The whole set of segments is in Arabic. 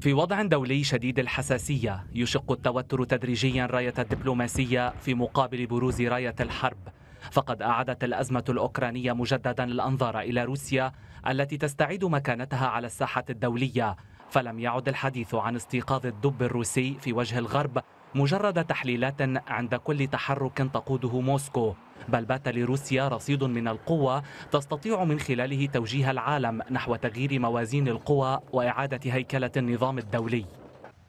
في وضع دولي شديد الحساسية يشق التوتر تدريجيا راية الدبلوماسية في مقابل بروز راية الحرب فقد أعادت الأزمة الأوكرانية مجددا الأنظار إلى روسيا التي تستعيد مكانتها على الساحة الدولية فلم يعد الحديث عن استيقاظ الدب الروسي في وجه الغرب مجرد تحليلات عند كل تحرك تقوده موسكو بل بات لروسيا رصيد من القوة تستطيع من خلاله توجيه العالم نحو تغيير موازين القوى وإعادة هيكلة النظام الدولي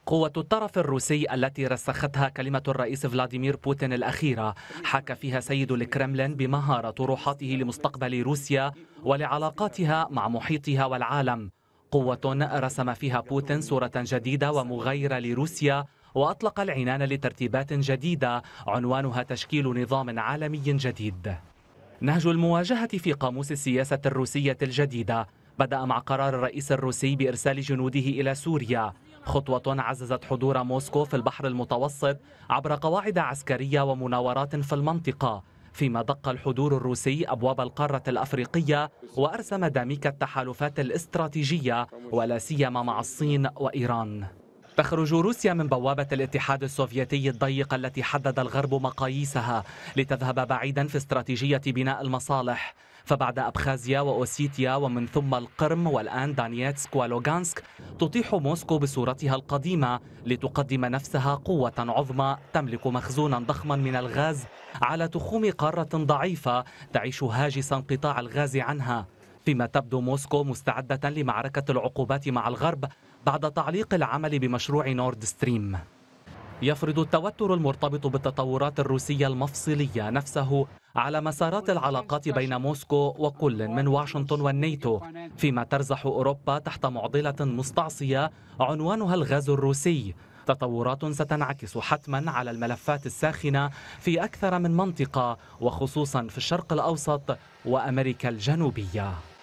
قوة الطرف الروسي التي رسختها كلمة الرئيس فلاديمير بوتين الأخيرة حكى فيها سيد الكرملين بمهارة طروحاته لمستقبل روسيا ولعلاقاتها مع محيطها والعالم قوة رسم فيها بوتين صورة جديدة ومغايرة لروسيا وأطلق العنان لترتيبات جديدة عنوانها تشكيل نظام عالمي جديد نهج المواجهة في قاموس السياسة الروسية الجديدة بدأ مع قرار الرئيس الروسي بإرسال جنوده إلى سوريا خطوة عززت حضور موسكو في البحر المتوسط عبر قواعد عسكرية ومناورات في المنطقة فيما دق الحضور الروسي أبواب القارة الأفريقية وأرسم داميك التحالفات الاستراتيجية ولا سيما مع الصين وإيران تخرج روسيا من بوابة الاتحاد السوفيتي الضيقة التي حدد الغرب مقاييسها لتذهب بعيدا في استراتيجية بناء المصالح فبعد أبخازيا وأوسيتيا ومن ثم القرم والآن دانييتسك ولوغانسك تطيح موسكو بصورتها القديمة لتقدم نفسها قوة عظمى تملك مخزونا ضخما من الغاز على تخوم قارة ضعيفة تعيش هاجس انقطاع الغاز عنها فيما تبدو موسكو مستعدة لمعركة العقوبات مع الغرب بعد تعليق العمل بمشروع نورد ستريم يفرض التوتر المرتبط بالتطورات الروسية المفصلية نفسه على مسارات العلاقات بين موسكو وكل من واشنطن والنيتو فيما ترزح أوروبا تحت معضلة مستعصية عنوانها الغاز الروسي تطورات ستنعكس حتما على الملفات الساخنة في أكثر من منطقة وخصوصا في الشرق الأوسط وأمريكا الجنوبية